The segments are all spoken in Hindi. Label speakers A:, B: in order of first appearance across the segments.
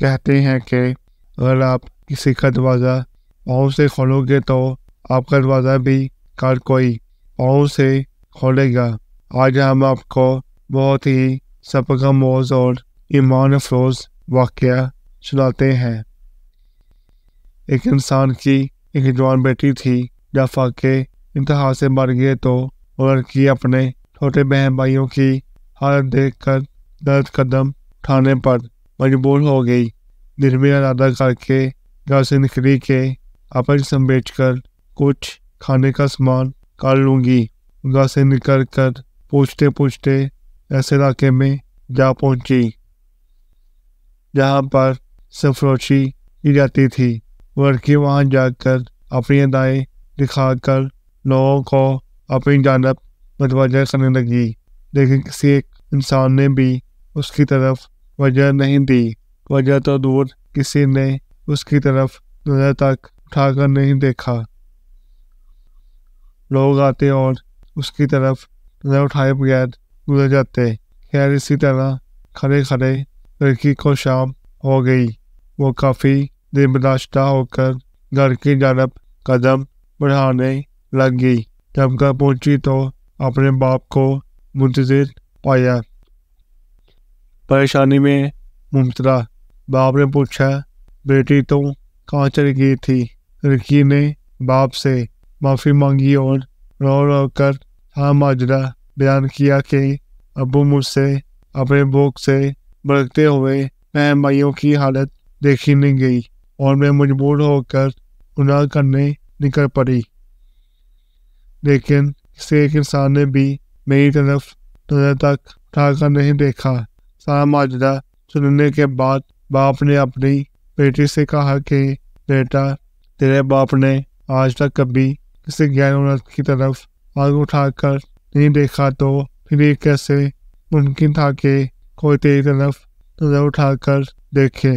A: कहते हैं कि अगर आप किसी का दरवाज़ा पाँव से खोलोगे तो आपका दरवाज़ा भी कल कोई पाँव से खोलेगा आज हम आपको बहुत ही सबकमोज और ईमान अफरोज वाक़ सुनाते हैं एक इंसान की एक जवान बेटी थी जफा फाके इंतहा से मर गए तो वो लड़की अपने छोटे बहन भाइयों की हालत देख कर दर्द कदम उठाने पर मजबूर हो गई निर्मय इरादा करके घर से निकली के अपन समेट कर कुछ खाने का सामान कर लूँगी घर से निकल कर पूछते पूछते ऐसे इलाके में जा पहुँची जहाँ पर सफरोशी की जाती थी लड़की वहाँ जाकर अपनी अदाएँ कर लोगों को अपनी जानब मतवजह करने लगी लेकिन किसी एक इंसान ने भी उसकी तरफ वजह नहीं दी वजह तो दूर किसी ने उसकी तरफ नजर तक उठाकर नहीं देखा लोग आते और उसकी तरफ नजर उठाए बगैर गुजर जाते खैर इसी तरह खड़े खड़े लड़की को शाम हो गई वो काफ़ी दिन बर्दाश्ता होकर घर की जानब कदम बढ़ाने लग गई जब घर पहुंची तो अपने बाप को मुंतजर पाया परेशानी में मुमतरा बाप ने पूछा बेटी तुम कहाँ चली गई थी रिकी ने बाप से माफ़ी मांगी और रो रो कर हाँ माजरा बयान किया कि अबू मुझसे अपने भूख से भड़कते हुए मैं माइयों की हालत देखी नहीं गई और मैं मजबूर होकर गुनाह करने निकल पड़ी लेकिन किसी एक इंसान ने भी मेरी तरफ नज़र तक उठाकर नहीं देखा सारा माजरा सुनने के बाद बाप ने अपनी बेटी से कहा कि बेटा तेरे बाप ने आज तक कभी किसी ज्ञान की तरफ आग उठाकर नहीं देखा तो फिर ये कैसे मुमकिन था कि कोई तेरी तरफ नज़र उठाकर देखे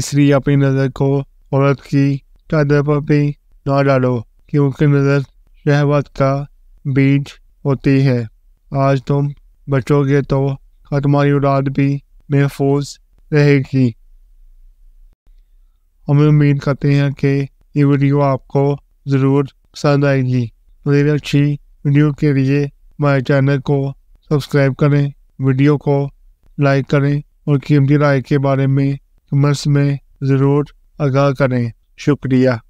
A: इसलिए अपनी नज़र को औरत की चादर पर भी ना डालो क्योंकि नज़र शहवत का बीज होती है आज तुम बचोगे तो तुम्हारी औलाद भी महफूज रहेगी हम उम्मीद करते हैं कि ये वीडियो आपको ज़रूर पसंद आएगी मेरी अच्छी वीडियो के लिए हमारे चैनल को सब्सक्राइब करें वीडियो को लाइक करें और कीमती राय के बारे में कमेंट्स में ज़रूर आगाह करें शुक्रिया